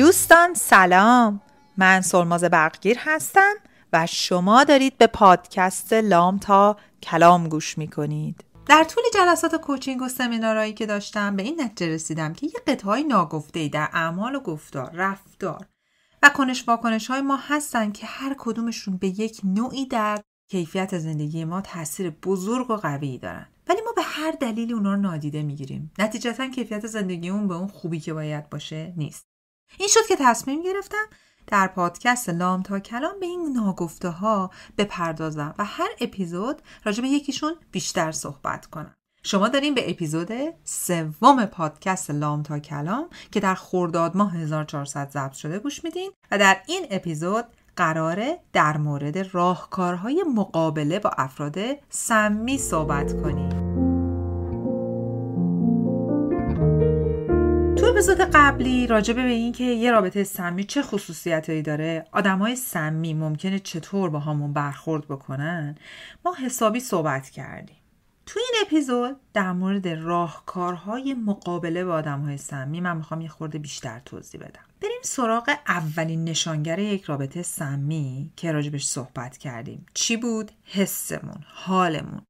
دوستان سلام من سلماز برقگیر هستم و شما دارید به پادکست لام تا کلام گوش میکنید در طول جلسات کوچینگ و سمینارهایی که داشتم به این نتیجه رسیدم که یه قطعه ناگفتهای در اعمال و گفتار رفتار و کنش واکنش های ما هستن که هر کدومشون به یک نوعی در کیفیت زندگی ما تاثیر بزرگ و قوی دارن ولی ما به هر دلیلی اونا رو نادیده میگیریم نتیجتا کیفیت زندگیمون به اون خوبی که باید باشه نیست این شد که تصمیم گرفتم در پادکست لام تا کلام به این ناگفته ها بپردازم و هر اپیزود راجع به یکیشون بیشتر صحبت کنم شما داریم به اپیزود سوم پادکست لام تا کلام که در خورداد ماه 1400 ضبط شده گوش میدین و در این اپیزود قراره در مورد راهکارهای مقابله با افراد سمی صحبت کنیم اپیزود قبلی راجبه به این که یه رابطه سمی چه خصوصیتی داره های سمی ممکنه چطور با همون برخورد بکنن ما حسابی صحبت کردیم تو این اپیزود در مورد راهکارهای مقابله با های سمی من میخوام یه خورده بیشتر توضیح بدم بریم سراغ اولین نشانگر یک رابطه سمی که راجبش صحبت کردیم چی بود حسمون حالمون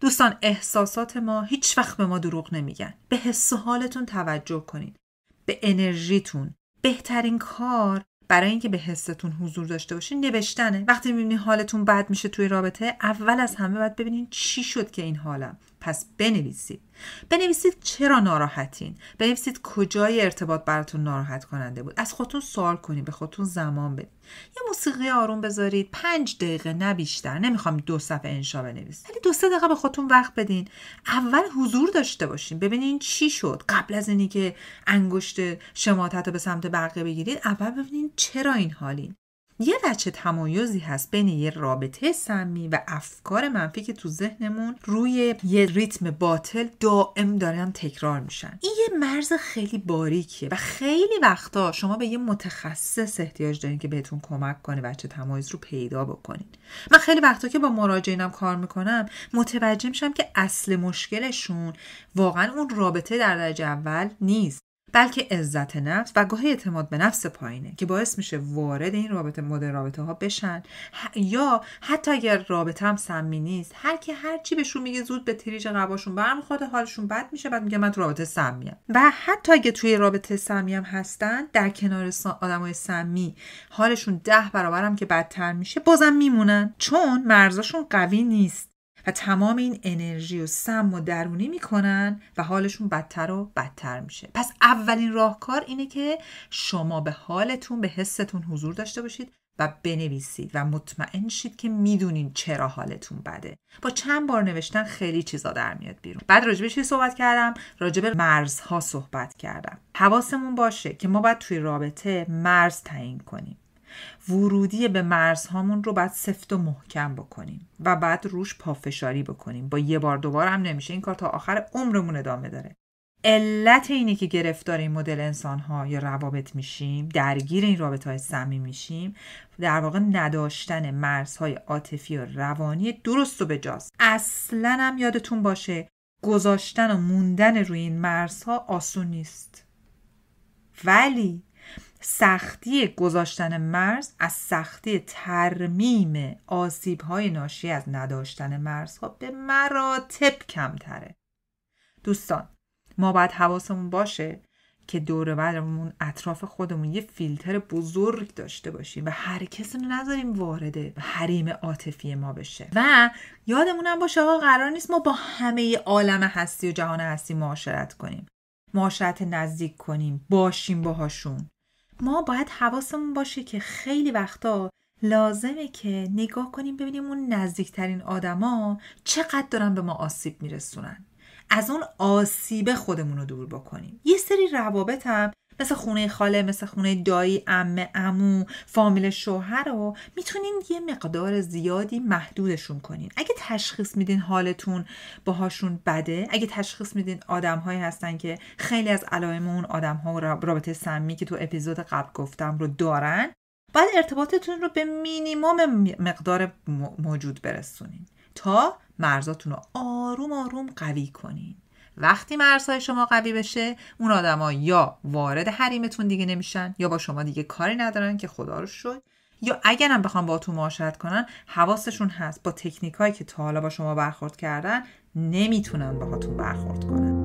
دوستان احساسات ما هیچ وقت به ما دروغ نمیگن به حس و حالتون توجه کنید به انرژیتون بهترین کار برای اینکه به حستون حضور داشته باشین نوشتنه وقتی میبینی حالتون بد میشه توی رابطه اول از همه باید ببینین چی شد که این حالم پس بنویسید بنویسید چرا ناراحتین بنویسید کجای ارتباط براتون ناراحت کننده بود از خودتون سوال کنید به خودتون زمان بدید یه موسیقی آروم بذارید پنج دقیقه نه بیشتر نمیخوام دو صفحه انشا بنویسید ولی دو سه دقیقه به خودتون وقت بدین اول حضور داشته باشین ببینین چی شد قبل از اینی که انگشت شماتت رو به سمت بقیه بگیرید اول ببینین چرا این حالین یه وچه تمایزی هست بین یه رابطه سمی و افکار منفی که تو ذهنمون روی یه ریتم باطل دائم دارن تکرار میشن این یه مرز خیلی باریکیه و خیلی وقتا شما به یه متخصص احتیاج دارین که بهتون کمک کنه وچه تمایز رو پیدا بکنین من خیلی وقتا که با مراجعینم کار میکنم متوجه میشم که اصل مشکلشون واقعا اون رابطه در درجه اول نیست بلکه عزت نفس و گاهی اعتماد به نفس پایینه که باعث میشه وارد این رابطه مدل رابطه ها بشن یا حتی اگر رابطه هم سمی نیست هر کی هر بهشون میگه زود به تریج قباشون خود حالشون بد میشه بعد میگه من رابطه سمیم و حتی اگه توی رابطه سمی هم هستن در کنار آدمای سمی حالشون ده برابرم که بدتر میشه بازم میمونن چون مرزاشون قوی نیست و تمام این انرژی و سم و درونی میکنن و حالشون بدتر و بدتر میشه پس اولین راهکار اینه که شما به حالتون به حستون حضور داشته باشید و بنویسید و مطمئن شید که میدونین چرا حالتون بده با چند بار نوشتن خیلی چیزا در میاد بیرون بعد راجبه چی صحبت کردم راجبه مرزها صحبت کردم حواسمون باشه که ما باید توی رابطه مرز تعیین کنیم ورودی به مرزهامون رو باید سفت و محکم بکنیم و بعد روش پافشاری بکنیم با یه بار دوبار هم نمیشه این کار تا آخر عمرمون ادامه داره علت اینه که گرفتار این مدل انسان ها یا روابط میشیم درگیر این رابط های سمی میشیم در واقع نداشتن مرزهای عاطفی و روانی درست و بجاست اصلا هم یادتون باشه گذاشتن و موندن روی این مرزها آسون نیست ولی سختی گذاشتن مرز از سختی ترمیم آسیب های ناشی از نداشتن مرزها خب، به مراتب کمتره دوستان ما باید حواسمون باشه که دور برمون اطراف خودمون یه فیلتر بزرگ داشته باشیم و هر کسی رو نذاریم وارد حریم عاطفی ما بشه و یادمونم باشه آقا قرار نیست ما با همه عالم هستی و جهان هستی معاشرت کنیم معاشرت نزدیک کنیم باشیم باهاشون ما باید حواسمون باشه که خیلی وقتا لازمه که نگاه کنیم ببینیم اون نزدیکترین آدما چقدر دارن به ما آسیب میرسونن از اون آسیب خودمون رو دور بکنیم یه سری روابط هم مثل خونه خاله مثل خونه دایی امه امو فامیل شوهر رو میتونین یه مقدار زیادی محدودشون کنین اگه تشخیص میدین حالتون باهاشون بده اگه تشخیص میدین هایی هستن که خیلی از علائم اون آدم ها و رابطه سمی که تو اپیزود قبل گفتم رو دارن بعد ارتباطتون رو به مینیموم مقدار موجود برسونین تا مرزاتون رو آروم آروم قوی کنین وقتی مرزهای شما قوی بشه اون آدما یا وارد حریمتون دیگه نمیشن یا با شما دیگه کاری ندارن که خدا رو شد یا اگرم بخوام باهاتون معاشرت کنن حواسشون هست با تکنیکایی که تا حالا با شما برخورد کردن نمیتونن باهاتون برخورد کنن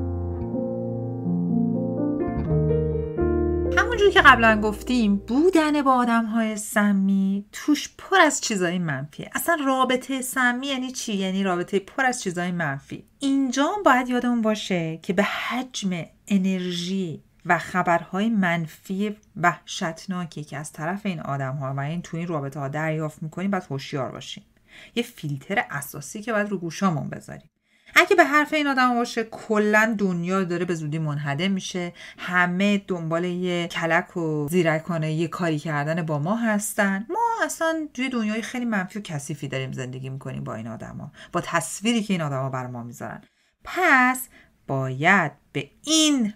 که قبلا گفتیم بودن با آدم های سمی توش پر از چیزای منفیه اصلا رابطه سمی یعنی چی؟ یعنی رابطه پر از چیزای منفی اینجا باید یادمون باشه که به حجم انرژی و خبرهای منفی وحشتناکی که از طرف این آدم ها و این تو این رابطه ها دریافت میکنیم باید هوشیار باشیم یه فیلتر اساسی که باید رو گوشامون بذاریم اگه به حرف این آدم باشه کلا دنیا داره به زودی منحده میشه همه دنبال یه کلک و زیرکانه یه کاری کردن با ما هستن ما اصلا توی دنیای خیلی منفی و کثیفی داریم زندگی میکنیم با این آدما با تصویری که این آدما بر ما میذارن پس باید به این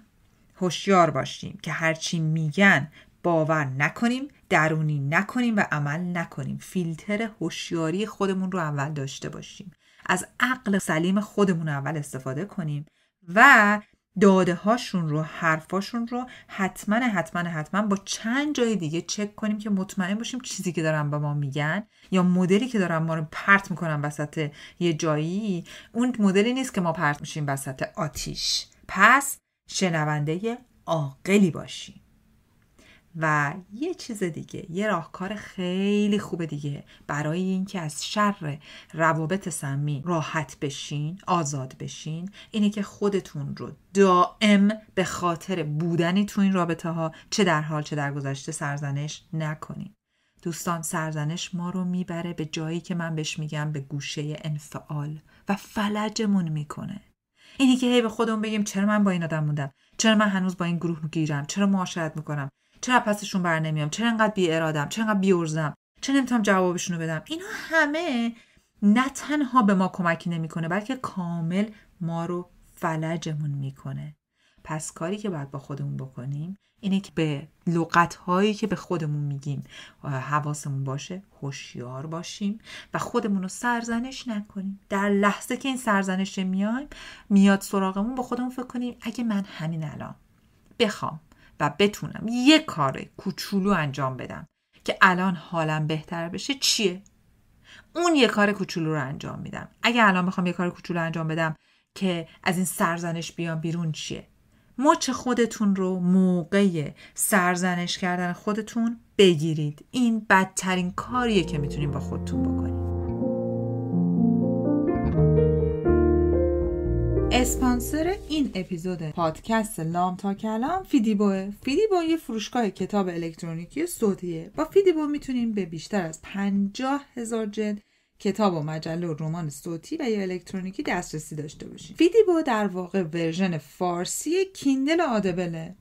هوشیار باشیم که هرچی میگن باور نکنیم درونی نکنیم و عمل نکنیم فیلتر هوشیاری خودمون رو اول داشته باشیم از عقل سلیم خودمون اول استفاده کنیم و داده هاشون رو حرفاشون رو حتما حتما حتما با چند جای دیگه چک کنیم که مطمئن باشیم چیزی که دارن به ما میگن یا مدلی که دارن ما رو پرت میکنن وسط یه جایی اون مدلی نیست که ما پرت میشیم وسط آتیش پس شنونده عاقلی باشیم و یه چیز دیگه یه راهکار خیلی خوب دیگه برای اینکه از شر روابط سمی راحت بشین آزاد بشین اینه که خودتون رو دائم به خاطر بودنی تو این رابطه ها چه در حال چه در گذشته سرزنش نکنین دوستان سرزنش ما رو میبره به جایی که من بهش میگم به گوشه انفعال و فلجمون میکنه اینی که هی به خودمون بگیم چرا من با این آدم موندم چرا من هنوز با این گروه گیرم چرا معاشرت میکنم چرا پسشون بر نمیام چرا انقدر بی ارادم چرا انقدر ارزم چرا نمیتونم جوابشون رو بدم اینا همه نه تنها به ما کمکی نمیکنه بلکه کامل ما رو فلجمون میکنه پس کاری که باید با خودمون بکنیم اینه که به لغت هایی که به خودمون میگیم حواسمون باشه هوشیار باشیم و خودمون رو سرزنش نکنیم در لحظه که این سرزنش میایم میاد سراغمون با خودمون فکر کنیم اگه من همین الان بخوام و بتونم یه کار کوچولو انجام بدم که الان حالم بهتر بشه چیه اون یه کار کوچولو رو انجام میدم اگه الان میخوام یه کار کوچولو انجام بدم که از این سرزنش بیام بیرون چیه مچ خودتون رو موقع سرزنش کردن خودتون بگیرید این بدترین کاریه که میتونیم با خودتون بکنیم اسپانسر این اپیزود پادکست لام تا کلام فیدیبوه فیدیبو یه فروشگاه کتاب الکترونیکی صوتیه با فیدیبو میتونیم به بیشتر از پنجاه هزار جلد کتاب و مجله و رمان صوتی و یا الکترونیکی دسترسی داشته باشین فیدیبو در واقع ورژن فارسی کیندل آدبله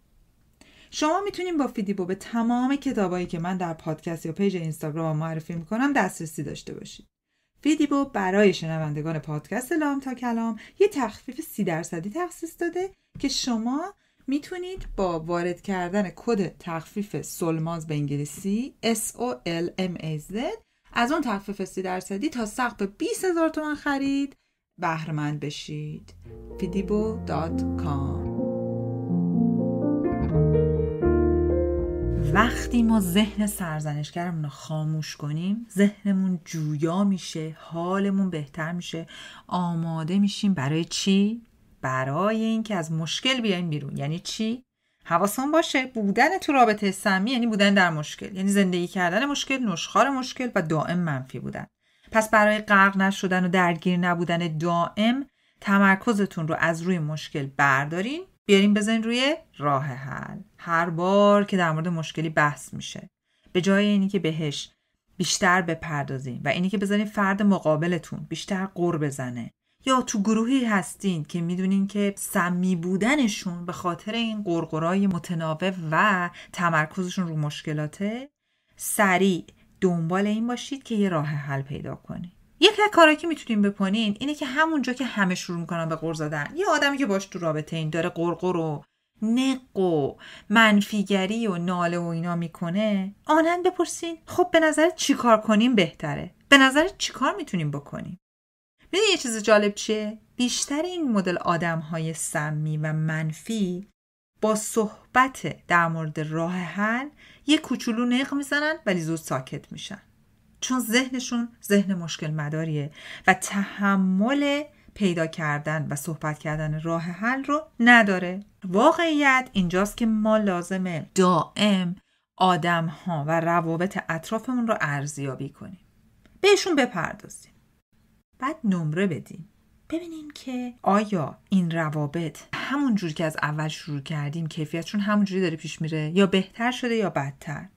شما میتونیم با فیدیبو به تمام کتابایی که من در پادکست یا پیج اینستاگرام معرفی میکنم دسترسی داشته باشید فیدیبو برای شنوندگان پادکست لام تا کلام یه تخفیف سی درصدی تخصیص داده که شما میتونید با وارد کردن کد تخفیف سلماز به انگلیسی S O L M A Z از اون تخفیف سی درصدی تا سقف 20000 هزار خرید بهرمند بشید فیدیبو.com وقتی ما ذهن سرزنشگرمون رو خاموش کنیم ذهنمون جویا میشه حالمون بهتر میشه آماده میشیم برای چی برای اینکه از مشکل بیایم بیرون یعنی چی حواسان باشه بودن تو رابطه سمی یعنی بودن در مشکل یعنی زندگی کردن مشکل نشخار مشکل و دائم منفی بودن پس برای غرق نشدن و درگیر نبودن دائم تمرکزتون رو از روی مشکل بردارین بیارین بزنین روی راه حل هر بار که در مورد مشکلی بحث میشه به جای اینی که بهش بیشتر بپردازین و اینی که بذارین فرد مقابلتون بیشتر قور بزنه یا تو گروهی هستین که میدونین که سمی بودنشون به خاطر این قرقرای متناوب و تمرکزشون رو مشکلاته سریع دنبال این باشید که یه راه حل پیدا کنید یکی از کارهایی که میتونین بکنین اینه که همونجا که همه شروع میکنن به قور زدن یه آدمی که باش تو رابطه این داره قرقر و نق و منفیگری و ناله و اینا میکنه آنند بپرسین خب به نظر چیکار کنیم بهتره به نظر چیکار میتونیم بکنیم میدونی یه چیز جالب چیه بیشتر این مدل آدم های سمی و منفی با صحبت در مورد راه حل یه کوچولو نق میزنن ولی زود ساکت میشن چون ذهنشون ذهن مشکل مداریه و تحمل پیدا کردن و صحبت کردن راه حل رو نداره واقعیت اینجاست که ما لازمه دائم آدم ها و روابط اطرافمون رو ارزیابی کنیم بهشون بپردازیم بعد نمره بدیم ببینیم که آیا این روابط همون جور که از اول شروع کردیم کیفیتشون جوری داره پیش میره یا بهتر شده یا بدتر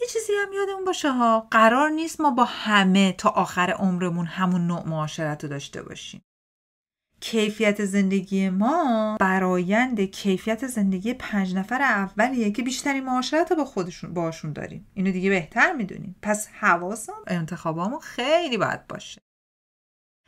یه چیزی هم یادمون باشه ها قرار نیست ما با همه تا آخر عمرمون همون نوع معاشرت رو داشته باشیم کیفیت زندگی ما برایند کیفیت زندگی پنج نفر اولیه که بیشترین معاشرت با خودشون باشون داریم اینو دیگه بهتر میدونیم پس حواسم انتخابامو خیلی باید باشه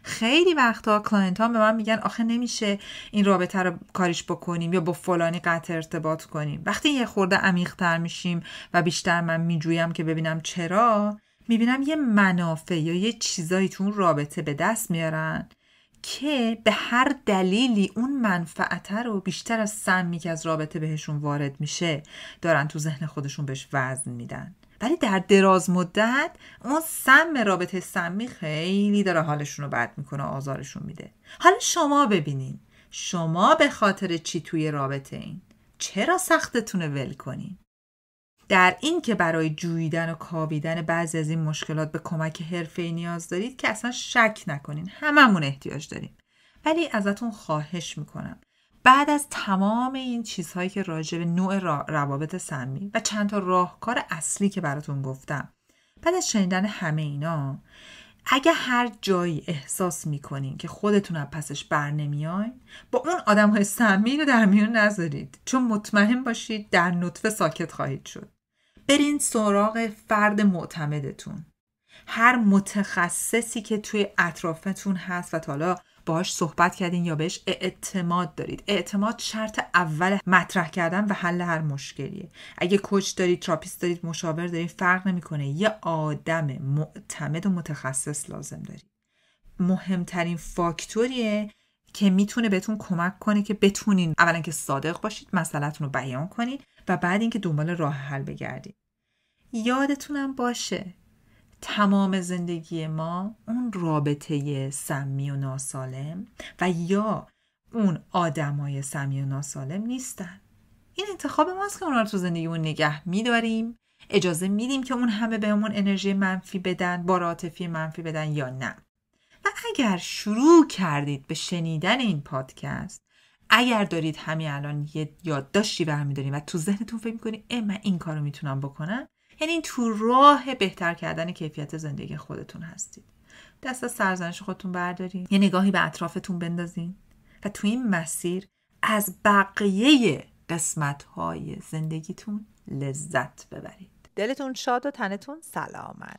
خیلی وقتا کلاینت ها به من میگن آخه نمیشه این رابطه رو کاریش بکنیم یا با فلانی قطع ارتباط کنیم وقتی یه خورده عمیقتر میشیم و بیشتر من میجویم که ببینم چرا میبینم یه منافع یا یه چیزایی تو اون رابطه به دست میارن که به هر دلیلی اون منفعت رو بیشتر از سمی که از رابطه بهشون وارد میشه دارن تو ذهن خودشون بهش وزن میدن ولی در دراز مدت اون سم رابطه سمی خیلی داره حالشون رو بد میکنه و آزارشون میده حالا شما ببینین شما به خاطر چی توی رابطه این؟ چرا سختتونه ول کنین؟ در این که برای جویدن و کاویدن بعضی از این مشکلات به کمک ای نیاز دارید که اصلا شک نکنین هممون احتیاج داریم ولی ازتون خواهش میکنم بعد از تمام این چیزهایی که راجع به نوع روابط سمی و چند تا راهکار اصلی که براتون گفتم بعد از شنیدن همه اینا اگه هر جایی احساس میکنین که خودتون از پسش بر نمیاین با اون آدم های سمی رو در میون نذارید چون مطمئن باشید در نطفه ساکت خواهید شد برین سراغ فرد معتمدتون هر متخصصی که توی اطرافتون هست و تا حالا باهاش صحبت کردین یا بهش اعتماد دارید اعتماد شرط اول مطرح کردن و حل هر مشکلیه اگه کوچ دارید تراپیست دارید مشاور دارید فرق نمیکنه یه آدم معتمد و متخصص لازم دارید مهمترین فاکتوریه که میتونه بهتون کمک کنه که بتونین اولا که صادق باشید مسئلهتون رو بیان کنید و بعد اینکه دنبال راه حل بگردید یادتونم باشه تمام زندگی ما اون رابطه سمی و ناسالم و یا اون آدمای سمی و ناسالم نیستن این انتخاب ماست که اونا رو تو زندگیمون نگه میداریم اجازه میدیم که اون همه بهمون انرژی منفی بدن با عاطفی منفی بدن یا نه اگر شروع کردید به شنیدن این پادکست اگر دارید همین الان یه یادداشتی برمیدارید و تو ذهنتون فکر میکنید ای من این کارو میتونم بکنم یعنی این تو راه بهتر کردن کیفیت زندگی خودتون هستید دست از سرزنش خودتون بردارید یه نگاهی به اطرافتون بندازین و تو این مسیر از بقیه قسمت های زندگیتون لذت ببرید دلتون شاد و تنتون سلامت